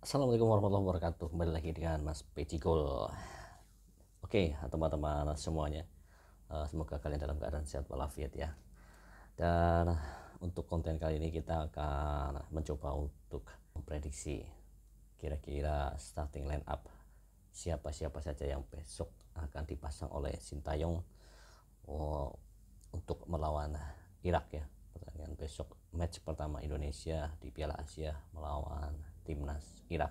Assalamualaikum warahmatullahi wabarakatuh Kembali lagi dengan Mas Petigol. Oke teman-teman semuanya eh, Semoga kalian dalam keadaan sehat walafiat ya Dan untuk konten kali ini kita akan mencoba untuk memprediksi Kira-kira starting line up Siapa-siapa saja yang besok akan dipasang oleh Sintayong oh, Untuk melawan Irak ya Pertanyaan besok match pertama Indonesia di Piala Asia melawan timnas Irak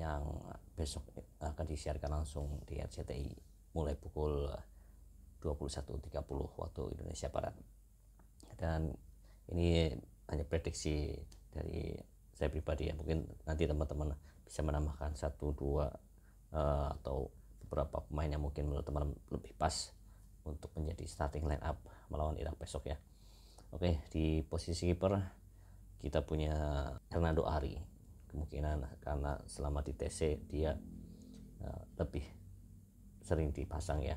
yang besok akan disiarkan langsung di RCTI mulai pukul 21.30 waktu Indonesia Barat. Dan ini hanya prediksi dari saya pribadi ya mungkin nanti teman-teman bisa menambahkan satu dua uh, atau beberapa pemain yang mungkin menurut teman lebih pas untuk menjadi starting line up melawan Irak besok ya. Oke, di posisi kiper kita punya Hernando Ari kemungkinan karena selama di TC dia uh, lebih sering dipasang ya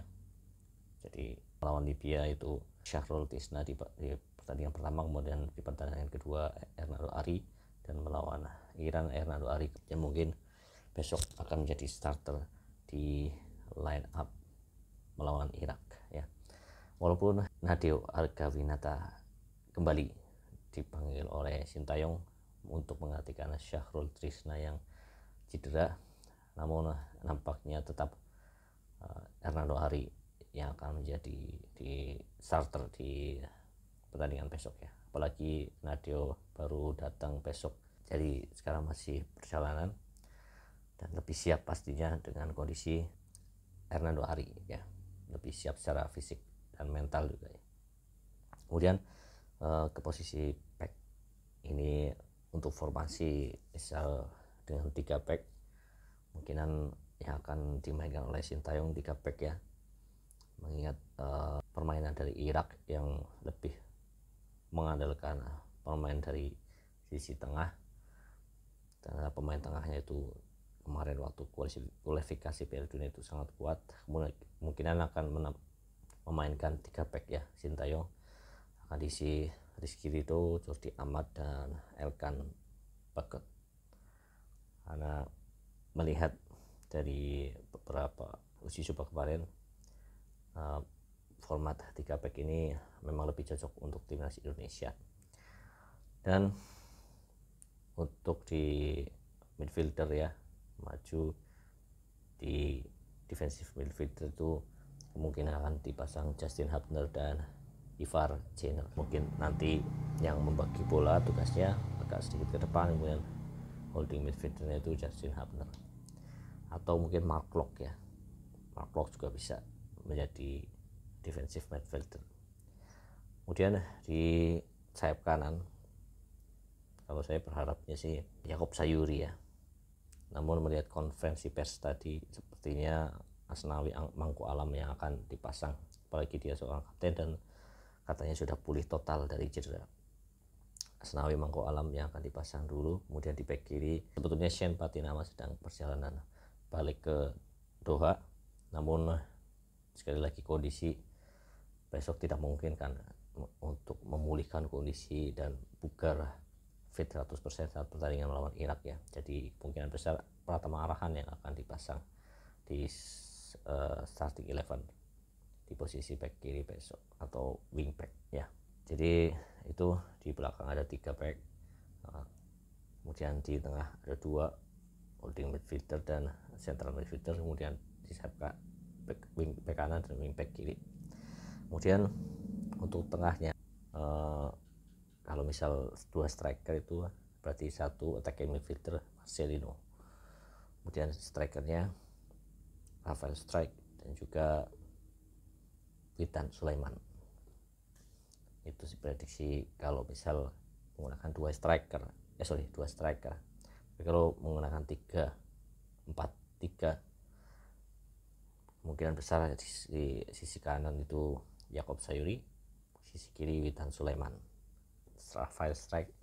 jadi melawan Libya itu Syahrul Tisna di, di pertandingan pertama kemudian di pertandingan kedua Ernaldo Ari dan melawan Iran Ernaldo Ari yang mungkin besok akan menjadi starter di line up melawan Irak ya walaupun Nadio Argawinata kembali dipanggil oleh Sintayong untuk menggantikan Syahrul Trisna yang cedera namun eh, nampaknya tetap uh, Hernando Ari yang akan menjadi di starter di pertandingan besok ya apalagi Nadio baru datang besok jadi sekarang masih perjalanan dan lebih siap pastinya dengan kondisi Hernando Ari ya lebih siap secara fisik dan mental juga ya kemudian uh, ke posisi back ini untuk formasi misal dengan tiga back kemungkinan yang akan dimainkan oleh Sintayong tiga back ya mengingat uh, permainan dari Irak yang lebih mengandalkan pemain dari sisi tengah dan pemain tengahnya itu kemarin waktu kualifikasi Piala Dunia itu sangat kuat kemungkinan akan memainkan tiga back ya Sintayong akan diisi Rizky Rido, Jordi Ahmad dan Elkan bagus. karena melihat dari beberapa uji coba kemarin eh, format 3 pack ini memang lebih cocok untuk timnas Indonesia dan untuk di midfielder ya maju di defensive midfielder itu kemungkinan akan dipasang Justin Hubner dan IVAR Jenner mungkin nanti yang membagi bola tugasnya agak sedikit ke depan kemudian holding midfieldernya itu Justin Hubner atau mungkin Mark Locke ya Mark Locke juga bisa menjadi defensive midfielder kemudian di sayap kanan kalau saya berharapnya sih Jacob Sayuri ya namun melihat konferensi pers tadi sepertinya Asnawi Mangku Alam yang akan dipasang apalagi dia seorang kapten dan katanya sudah pulih total dari cedera. Senawi Mangko Alam yang akan dipasang dulu, kemudian di back kiri. Sebetulnya Shen Patinama sedang perjalanan balik ke Doha, namun sekali lagi kondisi besok tidak mungkin memungkinkan untuk memulihkan kondisi dan bugar fit 100% saat pertandingan melawan Irak ya. Jadi kemungkinan besar Pratama Arahan yang akan dipasang di uh, starting eleven di posisi back kiri besok atau wing back ya jadi itu di belakang ada tiga back nah, kemudian di tengah ada dua holding midfielder dan central midfielder kemudian di back, wing back kanan dan wing back kiri kemudian untuk tengahnya eh, kalau misal dua striker itu berarti satu attacking midfielder Marcelino kemudian strikernya Rafael Strike dan juga Witan Sulaiman itu sih prediksi kalau misal menggunakan dua striker eh sorry dua striker tapi kalau menggunakan tiga empat tiga kemungkinan besar di sisi, sisi kanan itu Yakob Sayuri sisi kiri Witan Sulaiman Rafael Strike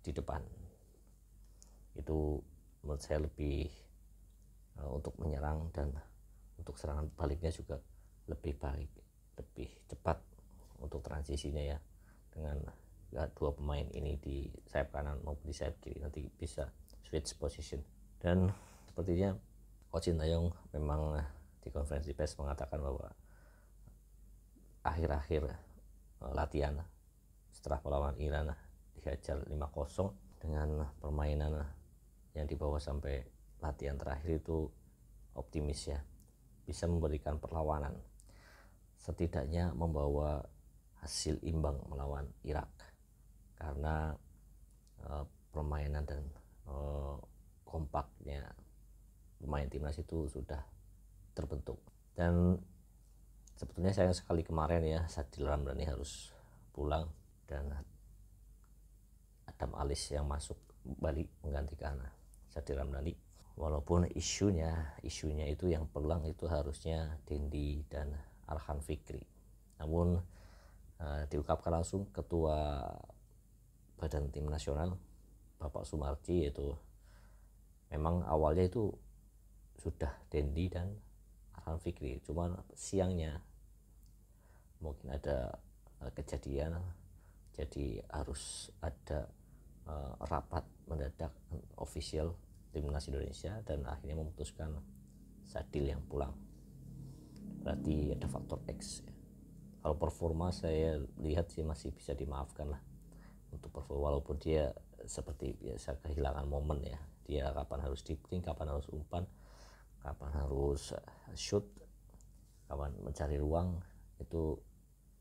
di depan itu menurut saya lebih eh, untuk menyerang dan untuk serangan baliknya juga lebih baik lebih cepat untuk transisinya ya dengan dua pemain ini di sayap kanan maupun di sayap kiri nanti bisa switch position dan sepertinya Coach Sintayong memang eh, di konferensi pers mengatakan bahwa akhir-akhir eh, latihan setelah melawan Iran eh, dihajar 5-0 dengan permainan yang dibawa sampai latihan terakhir itu optimis ya bisa memberikan perlawanan setidaknya membawa hasil imbang melawan Irak karena e, permainan dan e, kompaknya pemain timnas itu sudah terbentuk dan sebetulnya sayang sekali kemarin ya Sadil Ramdhani harus pulang dan Adam Alis yang masuk balik menggantikan Sadil Ramdhani walaupun isunya isunya itu yang pulang itu harusnya Dendi dan Arhan Fikri. Namun eh, diungkapkan langsung ketua Badan Tim Nasional Bapak Sumarji yaitu memang awalnya itu sudah Dendi dan Arhan Fikri, cuma siangnya mungkin ada eh, kejadian jadi harus ada uh, rapat mendadak official timnas Indonesia dan akhirnya memutuskan Sadil yang pulang berarti ada faktor X ya. kalau performa saya lihat sih masih bisa dimaafkan lah untuk performa walaupun dia seperti biasa kehilangan momen ya dia kapan harus deep kapan harus umpan kapan harus eh, shoot kapan mencari ruang itu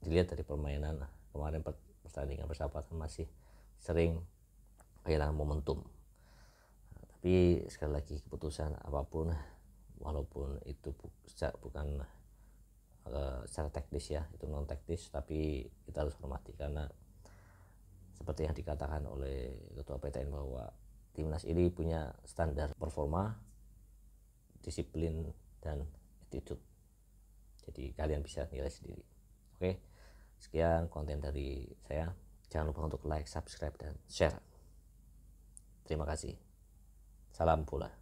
dilihat dari permainan kemarin pertandingan persahabatan masih sering kehilangan momentum tapi sekali lagi keputusan apapun walaupun itu bu bukan uh, secara teknis ya itu non teknis tapi kita harus hormati karena seperti yang dikatakan oleh ketua PTN bahwa timnas ini punya standar performa disiplin dan attitude jadi kalian bisa nilai sendiri oke sekian konten dari saya jangan lupa untuk like subscribe dan share terima kasih salam pula